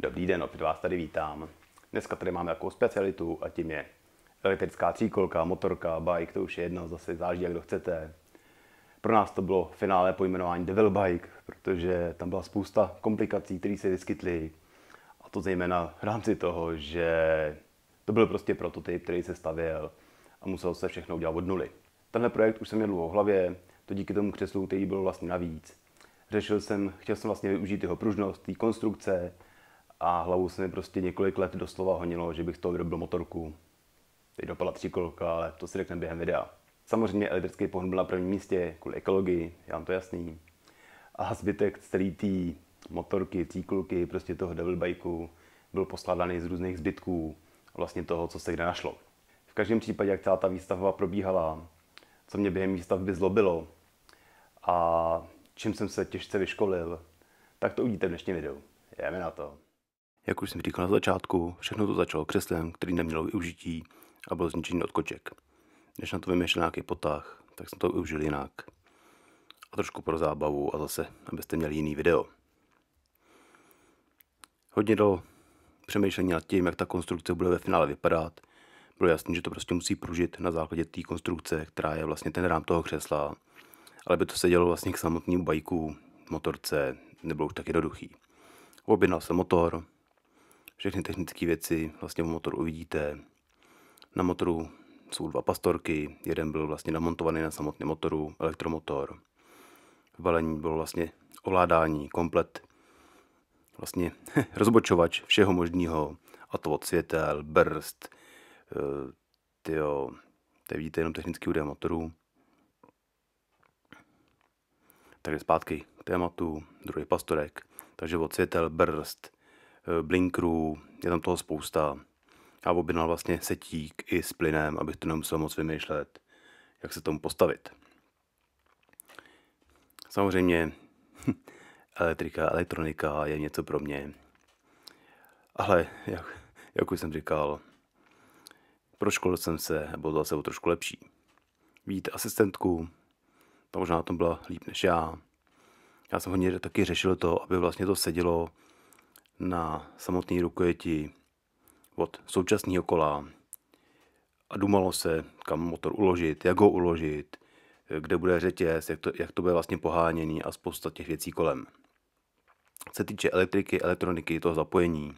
Dobrý den, opět vás tady vítám. Dneska tady máme jakou specialitu a tím je elektrická tříkolka, motorka, bike, to už je jedno, zase záleží, jak to chcete. Pro nás to bylo finále pojmenování Devil Bike, protože tam byla spousta komplikací, které se vyskytly. A to zejména v rámci toho, že to byl prostě prototyp, který se stavěl a musel se všechno udělat od nuly. Tenhle projekt už jsem měl v hlavě, to díky tomu křeslu, který bylo vlastně navíc. Řešil jsem, chtěl jsem vlastně využít jeho pružnost, té konstrukce, a hlavu se mi prostě několik let doslova honilo, že bych to vyrobil motorku. Teď dopadla tříkolka, ale to si řekne během videa. Samozřejmě elektrický pohon byl na prvním místě kvůli ekologii, já vám to jasný. A zbytek celý té motorky, tříkolky, prostě toho devil bikeu byl posládaný z různých zbytků vlastně toho, co se kde našlo. V každém případě, jak celá ta výstavba probíhala, co mě během výstavby zlobilo a čím jsem se těžce vyškolil, tak to uvidíte v dnešním videu. Jdeme na to. Jak už jsem říkal na začátku, všechno to začalo křeslem, který nemělo využití a byl zničený od koček. Než na to vymýšlel nějaký potah, tak jsem to využil jinak. A trošku pro zábavu a zase, abyste měli jiný video. Hodně do přemýšlení nad tím, jak ta konstrukce bude ve finále vypadat, bylo jasné, že to prostě musí pružit na základě té konstrukce, která je vlastně ten rám toho křesla, ale by to se dělo vlastně k samotnému bajku, motorce, nebylo už tak jednoduchý. Objednal jsem motor, všechny technické věci vlastně v motoru uvidíte. Na motoru jsou dva pastorky, jeden byl vlastně namontovaný na samotný motoru, elektromotor. V balení bylo vlastně ovládání, komplet vlastně rozbočovač všeho možného, a to od světel, brzd, eh, tyjo, tady vidíte jenom technický údaje motoru Takže zpátky k tématu, druhý pastorek, takže od světel, brzd, Eh, blinkrů, je tam toho spousta. A objednal vlastně setík i s plynem, abych to nemusel moc vymýšlet, jak se tomu postavit. Samozřejmě elektrika, elektronika je něco pro mě. Ale jak, jak už jsem říkal, proškolil jsem se, to zase o trošku lepší. Vidíte asistentku, ta možná na tom byla líp než já. Já jsem hodně taky řešil to, aby vlastně to sedělo na samotné rukojeti od současného kola a dumalo se, kam motor uložit, jak ho uložit, kde bude řetěz, jak to, jak to bude vlastně poháněný a spousta těch věcí kolem. Se týče elektriky, elektroniky, toho zapojení,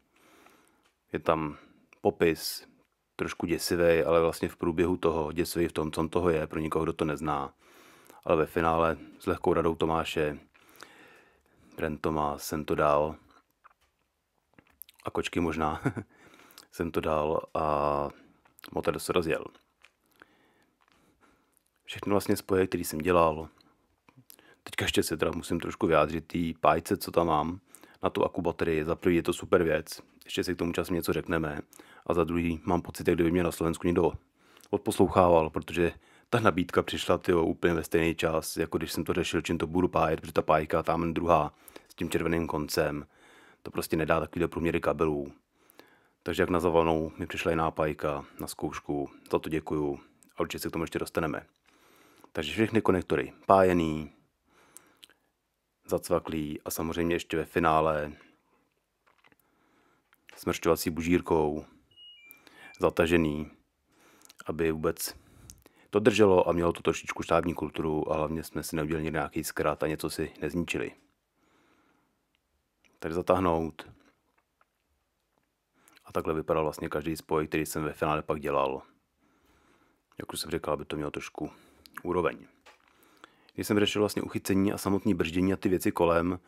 je tam popis, trošku děsivý, ale vlastně v průběhu toho děsivý v tom, co toho je, pro nikoho, kdo to nezná. Ale ve finále s lehkou radou Tomáše, Brent Tomás, jsem to dal a kočky možná jsem to dal a motor se rozjel. Všechno vlastně spoje, který jsem dělal. Teďka ještě se teda musím trošku vyjádřit té pájce, co tam mám na tu akubaterii. Za prvý je to super věc, ještě si k tomu časem něco řekneme. A za druhý mám pocit, jak kdyby mě na Slovensku někdo odposlouchával, protože ta nabídka přišla tyjo, úplně ve stejný čas, jako když jsem to řešil, čím to budu pájet, protože ta pájka tam druhá s tím červeným koncem to prostě nedá takovýhle průměry kabelů. Takže jak na zavanou mi přišla jiná pajka na zkoušku, za to děkuju a určitě se k tomu ještě dostaneme. Takže všechny konektory pájený, zacvaklý a samozřejmě ještě ve finále smršťovací bužírkou zatažený, aby vůbec to drželo a mělo to trošičku štábní kulturu a hlavně jsme si neudělali nějaký zkrat a něco si nezničili tady zatáhnout. A takhle vypadal vlastně každý spoj, který jsem ve finále pak dělal. Jak už jsem říkal, aby to mělo trošku úroveň. Když jsem řešil vlastně uchycení a samotné brždění a ty věci kolem,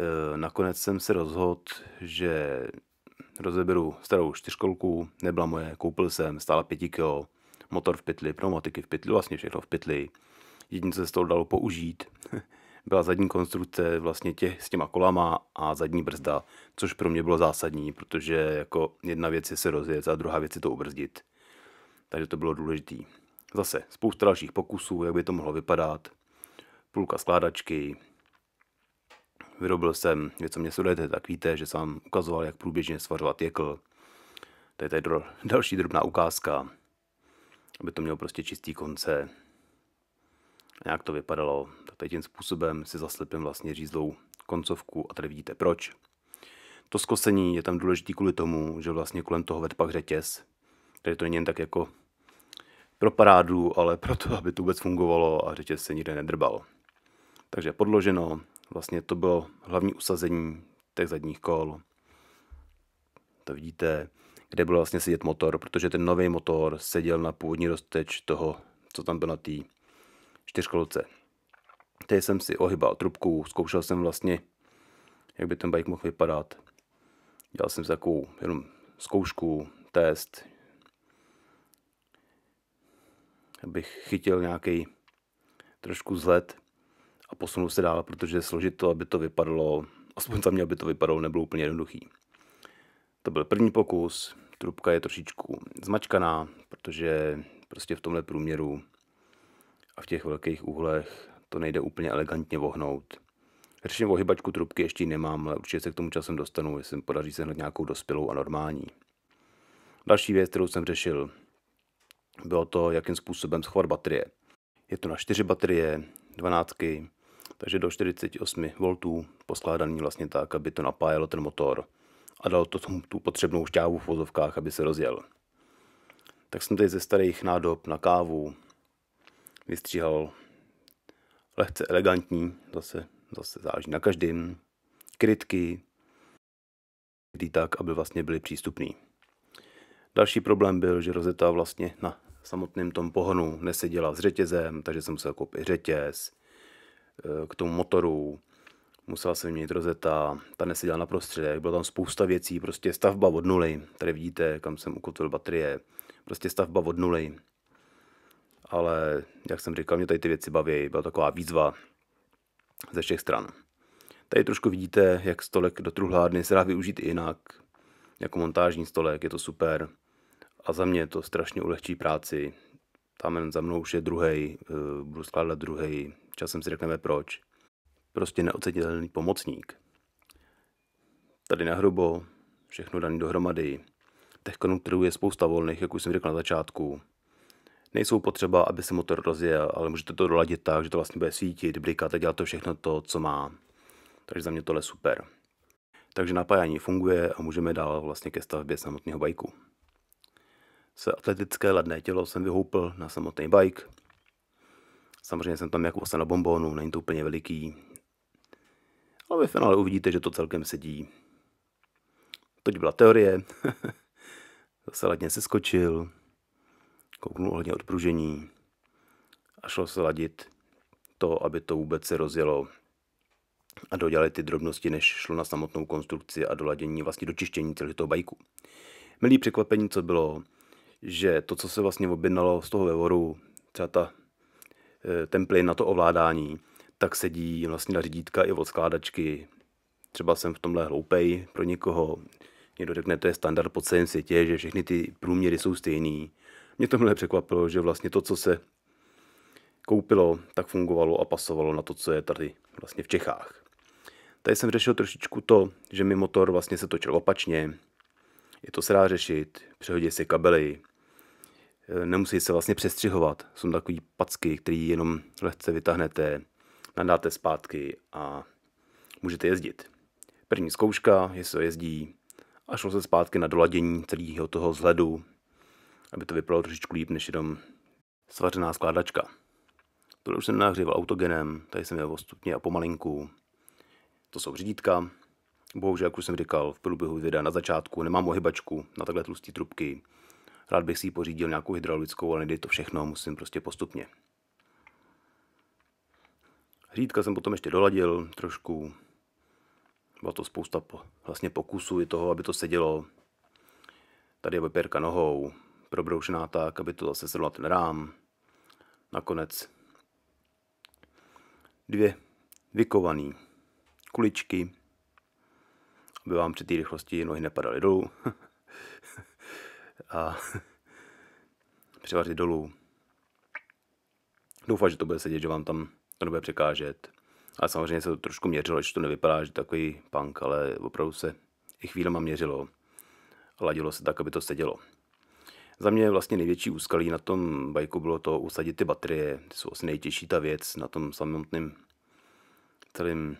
eh, nakonec jsem se rozhodl, že rozeberu starou čtyřkolku, nebyla moje, koupil jsem, stála 5 kg, motor v pytli, pneumatiky v pytli, vlastně všechno v pytli. Jediné, co se z toho dalo použít, byla zadní konstrukce vlastně tě s těma kolama a zadní brzda, což pro mě bylo zásadní, protože jako jedna věc je se rozjet a druhá věc je to ubrzdit. Takže to bylo důležité. Zase spousta dalších pokusů, jak by to mohlo vypadat, půlka skládačky, vyrobil jsem, vy co mě sledujete, tak víte, že jsem ukazoval, jak průběžně svařovat jekl. To je tady další drobná ukázka, aby to mělo prostě čistý konce. Nějak to vypadalo. tady tím způsobem si zaslepím vlastně řízlou koncovku a tady vidíte proč. To skosení je tam důležité kvůli tomu, že vlastně kolem toho ved pak řetěz. Tady to není jen tak jako pro parádu, ale proto, aby to vůbec fungovalo a řetěz se nikde nedrbal. Takže podloženo, vlastně to bylo hlavní usazení těch zadních kol. To vidíte, kde byl vlastně sedět motor, protože ten nový motor seděl na původní rozteč toho, co tam byl na té čtyřkolce. Teď jsem si ohybal trubku, zkoušel jsem vlastně, jak by ten bike mohl vypadat. Dělal jsem si takovou jenom zkoušku, test, abych chytil nějaký trošku zhled a posunul se dál, protože složit to, aby to vypadalo, aspoň za mě, aby to vypadalo, nebylo úplně jednoduchý. To byl první pokus, trubka je trošičku zmačkaná, protože prostě v tomhle průměru a v těch velkých úhlech to nejde úplně elegantně vohnout. Řešení ohybačku trubky ještě nemám, ale určitě se k tomu časem dostanu, jestli mi podaří hned nějakou dospělou a normální. Další věc, kterou jsem řešil, bylo to, jakým způsobem schovat baterie. Je to na 4 baterie, 12, takže do 48 V poskládaný vlastně tak, aby to napájelo ten motor a dalo to tomu tu potřebnou šťávu v vozovkách, aby se rozjel. Tak jsem tady ze starých nádob na kávu vystříhal lehce elegantní, zase, zase záleží na každém, krytky, kdy tak, aby vlastně byly přístupný. Další problém byl, že rozeta vlastně na samotném tom pohonu neseděla s řetězem, takže jsem musel koupit řetěz eh, k tomu motoru, musel jsem měnit rozeta, ta neseděla na prostředek, byla tam spousta věcí, prostě stavba od nuly, tady vidíte, kam jsem ukotvil baterie, prostě stavba od nuly, ale jak jsem říkal, mě tady ty věci baví, byla taková výzva ze všech stran. Tady trošku vidíte, jak stolek do truhlárny se dá využít i jinak, jako montážní stolek, je to super a za mě to strašně ulehčí práci. Tam za mnou už je druhý, eh, budu skládat druhý, časem si řekneme proč. Prostě neocenitelný pomocník. Tady na hrubo, všechno dané dohromady. Těch konjunkturů je spousta volných, jak už jsem řekl na začátku nejsou potřeba, aby se motor rozjel, ale můžete to doladit tak, že to vlastně bude svítit, blikat a dělat to všechno to, co má. Takže za mě tohle super. Takže napájání funguje a můžeme dál vlastně ke stavbě samotného bajku. Se atletické ladné tělo jsem vyhoupl na samotný bike. Samozřejmě jsem tam jako osa na bombónu, není to úplně veliký. Ale ve finále uvidíte, že to celkem sedí. To byla teorie. Zase ladně se skočil kouknul ohledně odpružení a šlo se ladit to, aby to vůbec se rozjelo a dodělali ty drobnosti, než šlo na samotnou konstrukci a doladění, vlastně dočištění celého toho bajku. Milý překvapení, co bylo, že to, co se vlastně objednalo z toho vevoru, třeba ta, eh, ten plyn na to ovládání, tak sedí vlastně na řídítka i od skládačky. Třeba jsem v tomhle hloupej pro někoho. Někdo řekne, to je standard po celém světě, že všechny ty průměry jsou stejný. Mě to milé překvapilo, že vlastně to, co se koupilo, tak fungovalo a pasovalo na to, co je tady vlastně v Čechách. Tady jsem řešil trošičku to, že mi motor vlastně se točil opačně, je to se dá řešit, přehodí si kabely, e, nemusí se vlastně přestřihovat, jsou takový packy, který jenom lehce vytáhnete, nadáte zpátky a můžete jezdit. První zkouška, jestli jezdí, a šlo se zpátky na doladění celého toho vzhledu, aby to vypadalo trošičku líp než jenom svařená skládačka. Tohle už jsem nahříval autogenem, tady jsem měl postupně a pomalinku. To jsou řídítka. Bohužel, jak už jsem říkal, v průběhu videa na začátku nemám ohybačku na takhle tlusté trubky. Rád bych si ji pořídil nějakou hydraulickou, ale nejde to všechno, musím prostě postupně. Řídka jsem potom ještě doladil trošku. Bylo to spousta po, vlastně pokusů i toho, aby to sedělo. Tady je vepérka nohou, probroušená tak, aby to zase sedlo ten rám. Nakonec dvě vykované kuličky, aby vám při té rychlosti nohy nepadaly dolů. a přivařit dolů. Doufám, že to bude sedět, že vám tam to nebude překážet. A samozřejmě se to trošku měřilo, že to nevypadá, že takový punk, ale opravdu se i chvílema měřilo. Ladilo se tak, aby to sedělo. Za mě vlastně největší úskalí na tom bajku bylo to usadit ty baterie. Ty jsou asi nejtěžší ta věc na tom samotném celém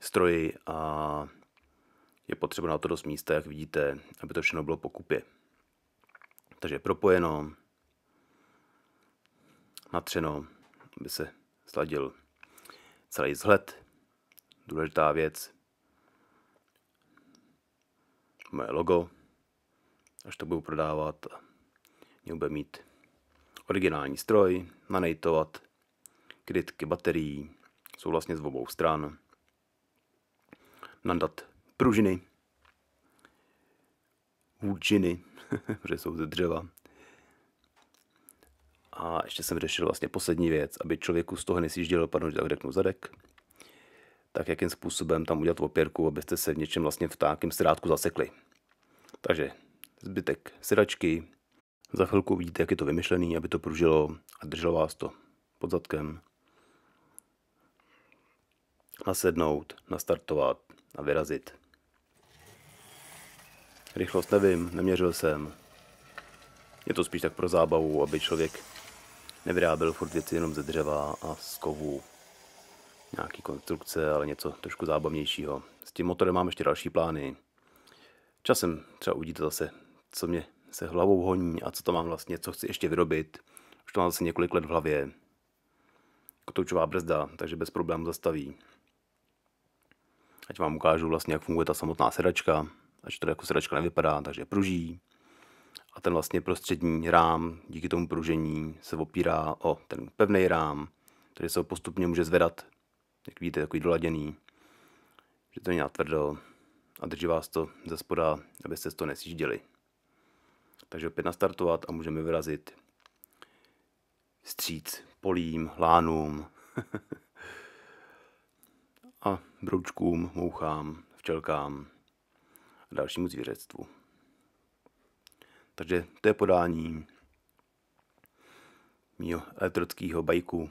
stroji a je potřeba na to dost místa, jak vidíte, aby to všechno bylo pokupě. Takže je propojeno, natřeno, aby se sladil celý vzhled. Důležitá věc, moje logo, až to budu prodávat, mě bude mít originální stroj, nanejtovat krytky baterií, jsou vlastně z obou stran, nandat pružiny, vůdžiny, protože jsou ze dřeva. A ještě jsem řešil vlastně poslední věc, aby člověku z toho nesjížděl, padnou, že tak řeknu zadek, tak jakým způsobem tam udělat opěrku, abyste se v něčem vlastně v takém strátku zasekli. Takže zbytek sedačky. Za chvilku vidíte, jak je to vymyšlený, aby to pružilo a drželo vás to pod zadkem. Nasednout, nastartovat a vyrazit. Rychlost nevím, neměřil jsem. Je to spíš tak pro zábavu, aby člověk nevyráběl furt věci jenom ze dřeva a z kovů. Nějaký konstrukce, ale něco trošku zábavnějšího. S tím motorem mám ještě další plány. Časem třeba uvidíte zase co mě se hlavou honí a co to mám vlastně, co chci ještě vyrobit. Už to mám zase několik let v hlavě. Kotoučová brzda, takže bez problémů zastaví. Ať vám ukážu vlastně, jak funguje ta samotná sedačka, ať to jako sedačka nevypadá, takže pruží. A ten vlastně prostřední rám díky tomu pružení se opírá o ten pevný rám, který se postupně může zvedat, jak vidíte, takový doladěný, že to není natvrdo a drží vás to ze spoda, abyste to nesížděli. Takže opět nastartovat a můžeme vyrazit stříc polím, lánům a broučkům, mouchám, včelkám a dalšímu zvířectvu. Takže to je podání mého elektrického bajku,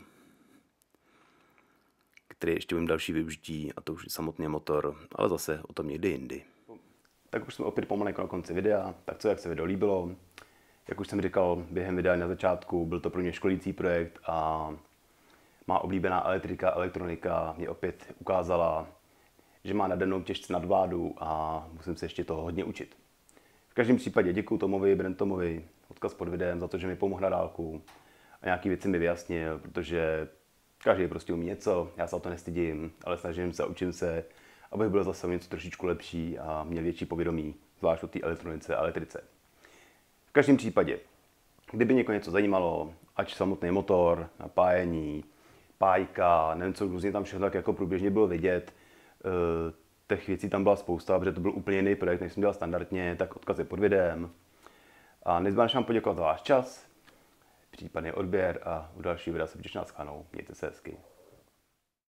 který ještě mám další využití a to už je samotný motor, ale zase o tom někdy jindy. Tak už jsme opět pomalu na konci videa, tak co, jak se video líbilo. Jak už jsem říkal během videa na začátku, byl to pro mě školící projekt a má oblíbená elektrika, elektronika mě opět ukázala, že má nade mnou těžce nadvádu a musím se ještě toho hodně učit. V každém případě děkuji Tomovi, Brentomovi, odkaz pod videem za to, že mi pomohl na dálku a nějaký věci mi vyjasnil, protože každý prostě umí něco, já se o to nestydím, ale snažím se, učím se, abych byl zase něco trošičku lepší a měl větší povědomí, zvlášť o té elektronice a elektrice. V každém případě, kdyby někoho něco zajímalo, ať samotný motor, napájení, pájka, nevím co, různě tam všechno tak jako průběžně bylo vidět, eh, těch věcí tam byla spousta, protože to byl úplně jiný projekt, než jsem dělal standardně, tak odkaz je pod videem. A nezbývá vám poděkovat za váš čas, případný odběr a u dalšího videa se těším na Mějte se hezky.